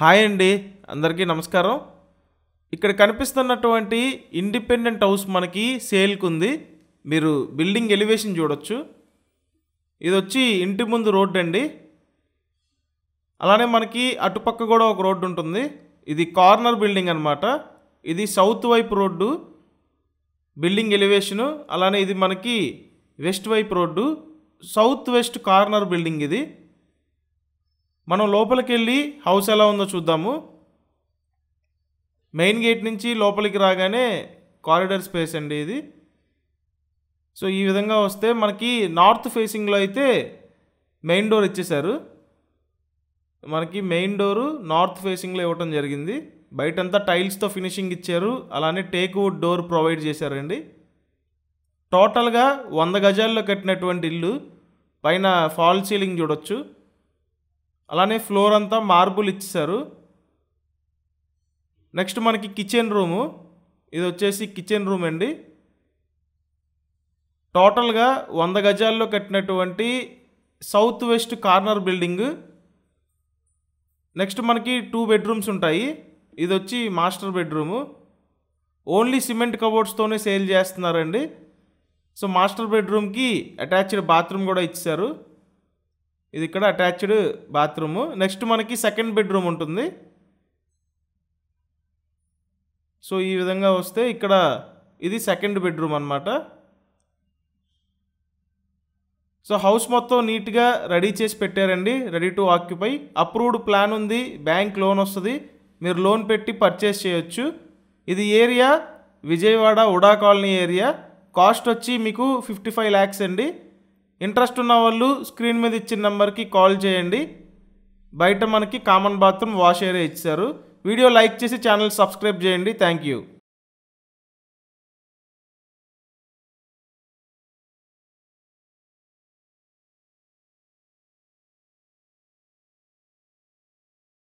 hi అండి అందరికీ నమస్కారం ఇక్కడ కనిపిస్తున్నటువంటి ఇండిపెండెంట్ హౌస్ మనకి సేల్కి ఉంది మీరు బిల్డింగ్ ఎలివేషన్ చూడొచ్చు ఇది వచ్చి ఇంటి ముందు రోడ్డు అండి అలానే మనకి అటుపక్క కూడా ఒక రోడ్డు ఉంటుంది ఇది కార్నర్ బిల్డింగ్ అనమాట ఇది సౌత్ వైపు రోడ్డు బిల్డింగ్ ఎలివేషను అలానే ఇది మనకి వెస్ట్ వైపు రోడ్డు సౌత్ వెస్ట్ కార్నర్ బిల్డింగ్ ఇది మనం లోపలికి వెళ్ళి హౌస్ ఎలా ఉందో చూద్దాము మెయిన్ గేట్ నుంచి లోపలికి రాగానే కారిడర్ స్పేస్ అండి ఇది సో ఈ విధంగా వస్తే మనకి నార్త్ ఫేసింగ్లో అయితే మెయిన్ డోర్ ఇచ్చేశారు మనకి మెయిన్ డోరు నార్త్ ఫేసింగ్లో ఇవ్వటం జరిగింది బయటంతా టైల్స్తో ఫినిషింగ్ ఇచ్చారు అలానే టేక్ వుడ్ డోర్ ప్రొవైడ్ చేశారండి టోటల్గా వంద గజాల్లో కట్టినటువంటి ఇల్లు పైన ఫాల్ సీలింగ్ చూడొచ్చు అలానే ఫ్లోర్ అంతా మార్బుల్ ఇచ్చేసారు నెక్స్ట్ మనకి కిచెన్ రూము ఇది వచ్చేసి కిచెన్ రూమ్ అండి టోటల్గా వంద గజాల్లో కట్టినటువంటి south west corner building next మనకి టూ బెడ్రూమ్స్ ఉంటాయి ఇది వచ్చి మాస్టర్ బెడ్రూము ఓన్లీ సిమెంట్ కబోర్డ్స్తోనే సేల్ చేస్తున్నారండి సో మాస్టర్ బెడ్రూమ్కి అటాచ్డ్ బాత్రూమ్ కూడా ఇచ్చారు ఇది ఇక్కడ అటాచ్డ్ బాత్రూము నెక్స్ట్ మనకి సెకండ్ బెడ్రూమ్ ఉంటుంది సో ఈ విధంగా వస్తే ఇక్కడ ఇది సెకండ్ బెడ్రూమ్ అనమాట సో హౌస్ మొత్తం నీట్గా రెడీ చేసి పెట్టారండి ready to occupy approved plan ఉంది బ్యాంక్ లోన్ వస్తుంది మీరు లోన్ పెట్టి పర్చేస్ చేయొచ్చు ఇది area Vijayawada UDA colony area cost వచ్చి మీకు ఫిఫ్టీ ఫైవ్ అండి ఇంట్రెస్ట్ ఉన్న వాళ్ళు స్క్రీన్ మీద ఇచ్చిన నెంబర్కి కాల్ చేయండి బయట మనకి కామన్ బాత్రూమ్ వాష్ ఏరియా ఇచ్చారు వీడియో లైక్ చేసి ఛానల్ సబ్స్క్రైబ్ చేయండి థ్యాంక్ యూ